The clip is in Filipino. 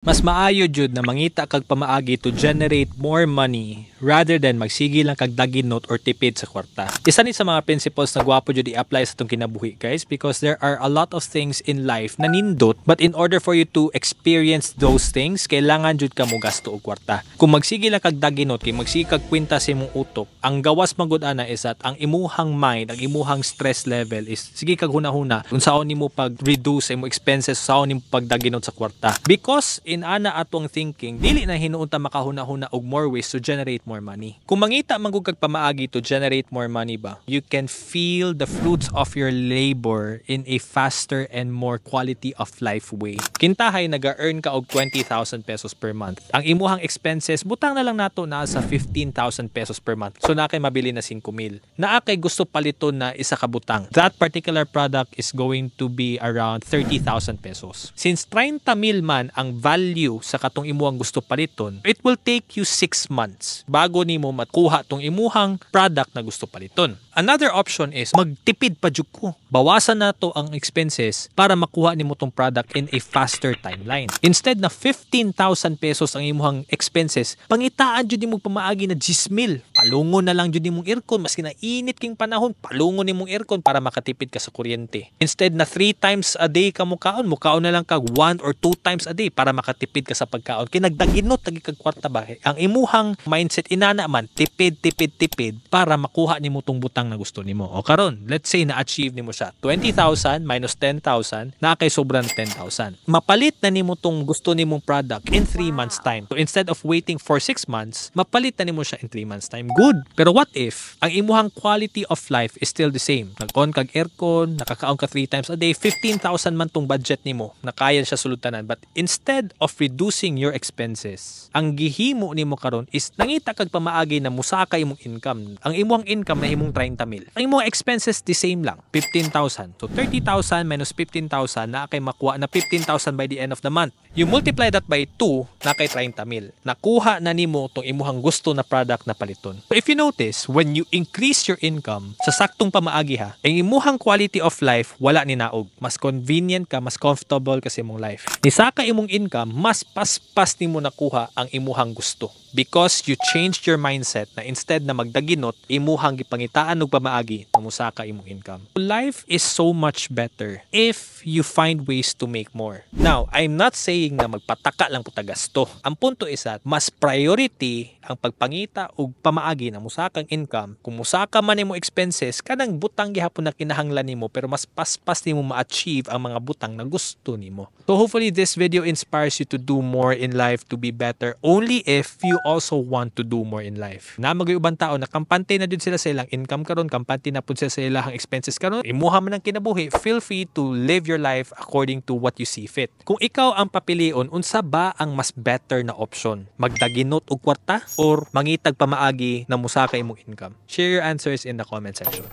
Mas maayo jud na mangita kag pamaagi to generate more money rather than magsigi lang kag daginot or tipid sa kwarta. Isa ni sa mga principles na gwapo jud i-apply sa tong kinabuhi guys because there are a lot of things in life na nindot but in order for you to experience those things kailangan jud ka mo gasto og kwarta. Kung magsigi lang kag daginot kay magsigi kag kwinta sa imong utok, ang gawas magud ana is that ang imuhang mind, ang imuhang stress level is sige kag hunahuna -huna, kung nimo pag reduce imong expenses saon nimo pag daginot sa kwarta because in ana atong thinking dili na hinuunta makahuna-huna og more ways to generate more money kung mangita man kag pamaagi to generate more money ba you can feel the fruits of your labor in a faster and more quality of life way kintahay naga-earn ka og 20,000 pesos per month ang imuhang expenses butang na lang nato na sa 15,000 pesos per month so na kay mabili na 5,000. Naa kay gusto paliton na isa ka butang that particular product is going to be around 30,000 pesos since 30 mil man ang value value sa katong imuang gusto paliton, it will take you 6 months bago nimo matkuha tong imuhang product na gusto paliton. Another option is magtipid pa jud ko. Bawasan nato ang expenses para makuha nimo tong product in a faster timeline. Instead na 15,000 pesos ang imuhang expenses, pangitaan jud nimo pamaagi na 10,000. Palungon na lang jud nimong aircon maski na init king panahon, palungon nimong aircon para makatipid ka sa kuryente. Instead na 3 times a day ka mukaon, mukaon na lang kag 1 or 2 times a day para makatipid makatipid ka sa pagkaon Kinagdaginot, nagdaginot kag kwarta ba ang imuhang mindset inana man tipid tipid tipid para makuha nimo tong butang na gusto nimo o karon let's say na achieve nimo siya 20,000 minus 10,000 na kay sobrang 10,000 mapalit na nimo tong gusto nimong product in 3 months time so instead of waiting for 6 months mapalit na nimo siya in 3 months time good pero what if ang imuhang quality of life is still the same nag-on kag aircon nakakaon ka 3 times a day 15,000 man tong budget nimo na kaya siya sulutanan but instead of reducing your expenses. Ang gihimo nimo karon is nangita kag pamaagi na musaka imong income. Ang imong income na imong 30 mil. Ang imong expenses the same lang, 15,000. So 30,000 minus 15,000 na kay makuha na 15,000 by the end of the month. You multiply that by 2 na kay 30 mil. Nakuha na nimo tong imong gusto na product na paliton. So if you notice, when you increase your income sa saktong pamaagi ha, ang imong quality of life wala ni naog. Mas convenient ka, mas comfortable kasi imong life. Ni imong income mas paspas ni mo nakuha ang imuhang gusto. Because you changed your mindset na instead na magdaginot, imuhang gipangitaan og pamaagi na musaka imong income. Life is so much better if you find ways to make more. Now, I'm not saying na magpataka lang po tagasto. Ang punto is that mas priority ang pagpangita og pamaagi na musakang income. Kung musaka man nimo expenses, kanang butang gihapon na kinahanglan nimo pero mas paspas mo ma-achieve ang mga butang na gusto nimo. So hopefully this video inspires you to do more in life, to be better, only if you also want to do more in life. Na mag-iubang tao, kampante na dun sila sa ilang income karon, kampante na po sila sa ilang expenses karon, imuha man ang kinabuhi, feel free to live your life according to what you see fit. Kung ikaw ang papilion, unsa ba ang mas better na option? Magdaginot og kwarta or mangitag pamaagi na musaka imong income? Share your answers in the comment section.